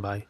Bye bye.